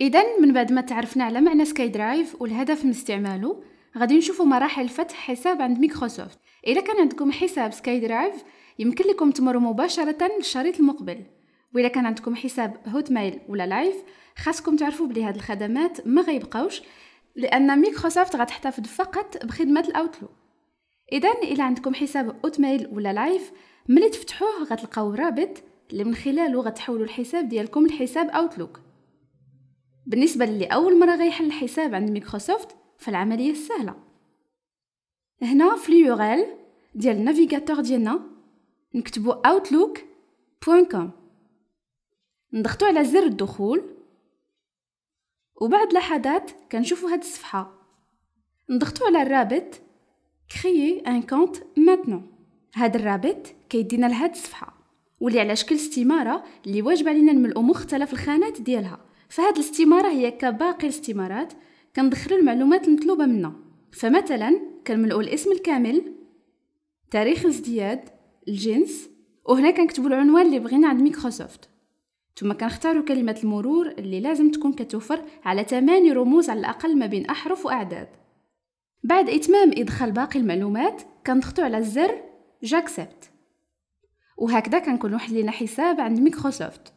اذا من بعد ما تعرفنا على معنى سكاي درايف والهدف من استعماله غادي نشوفوا مراحل فتح حساب عند ميكروسوفت اذا كان عندكم حساب سكاي درايف يمكن لكم تمروا مباشره للشريط المقبل وإلا كان عندكم حساب هوت ميل ولا لايف خاصكم تعرفوا بلي هاد الخدمات ما غيبقاوش لان ميكروسوفت غتحتفظ فقط بخدمه الاوتلوك اذا الا عندكم حساب هوت ميل ولا لايف ملي تفتحوه غتلقاو رابط اللي من خلاله غتحولوا الحساب ديالكم لحساب اوتلوك بالنسبه للي اول مره غيحل الحساب عند ميكروسوفت فالعمليه سهله هنا في اليورال ديال النافيغاتور ديالنا نكتبو outlook.com نضغطو على زر الدخول وبعد لحظات كنشوفو هاد الصفحه نضغطو على الرابط كريي ان كونت ماتنو هاد الرابط كيدينا لهاد الصفحه واللي على شكل استماره اللي واجب علينا نملؤو مختلف الخانات ديالها فهاد الاستماره هي كباقي الاستمارات كندخلوا المعلومات المطلوبه منا فمثلا كنملؤوا الاسم الكامل تاريخ الازدياد الجنس وهنا كنكتبوا العنوان اللي بغينا عند ميكروسوفت ثم كنختاروا كلمة المرور اللي لازم تكون كتوفر على 8 رموز على الأقل ما بين أحرف وأعداد بعد إتمام إدخال باقي المعلومات كنضغطوا على الزر جاكسبت وهكذا كنكونوا حلينا حساب عند ميكروسوفت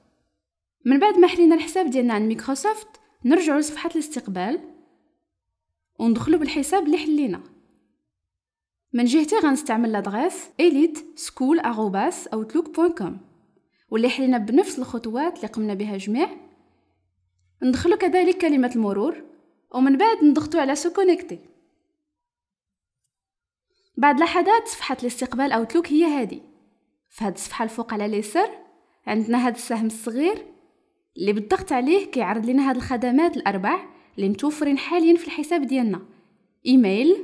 من بعد ما حلينا الحساب ديالنا عند مايكروسوفت نرجعوا لصفحه الاستقبال وندخلوا بالحساب اللي حلينا من جهتي غنستعمل لادغيس eliteschool@outlook.com واللي حلينا بنفس الخطوات اللي قمنا بها جميع ندخلوا كذلك كلمه المرور ومن بعد نضغطوا على سو كونيكتي بعد لحظات صفحه الاستقبال اوتلوك هي هذه في هاد الصفحه الفوق على اليسار عندنا هاد السهم الصغير اللي بالضغط عليه كيعرض لنا هاد الخدمات الاربع اللي متوفرين حاليا في الحساب ديالنا ايميل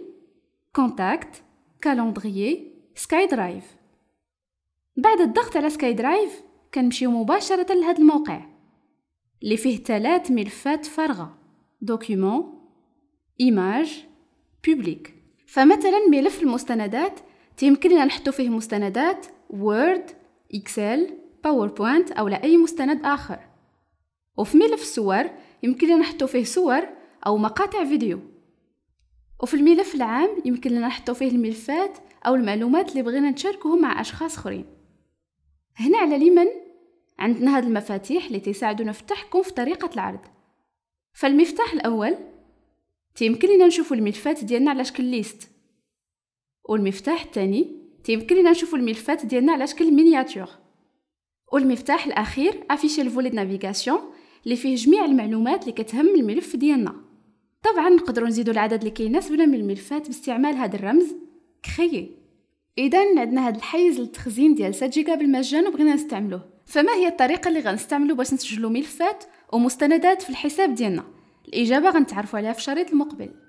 كونتاكت كالندريي سكاي درايف بعد الضغط على سكاي درايف كنمشيو مباشره لهذا الموقع اللي فيه ثلاث ملفات فارغه دوكيومون ايماج بوبليك فمثلا ملف المستندات تيمكن نحطو فيه مستندات وورد اكسل باوربوينت او لا اي مستند اخر وفي ملف الصور يمكن لنا نحطو فيه صور أو مقاطع فيديو وفي الملف العام يمكن لنا نحطو فيه الملفات أو المعلومات اللي بغينا نشاركهم مع أشخاص آخرين هنا على اليمن عندنا هاد المفاتيح اللي تساعدنا في التحكم في طريقة العرض فالمفتاح الأول تيمكن لنا نشوفو الملفات ديالنا على شكل ليست والمفتاح الثاني تيمكن لنا نشوفو الملفات ديالنا على شكل مينياتور والمفتاح الأخير افيشي الفولي نافيغاسيون اللي فيه جميع المعلومات اللي كتهم الملف ديالنا طبعا نقدروا نزيدوا العدد اللي كيناسبنا من الملفات باستعمال هذا الرمز كخيي اذا عندنا هذا الحيز للتخزين ديال 6 جيجا بالمجان وبغينا نستعملوه فما هي الطريقه اللي غنستعملو باش نسجلو ملفات ومستندات في الحساب ديالنا الاجابه غنتعرفوا عليها في الشريط المقبل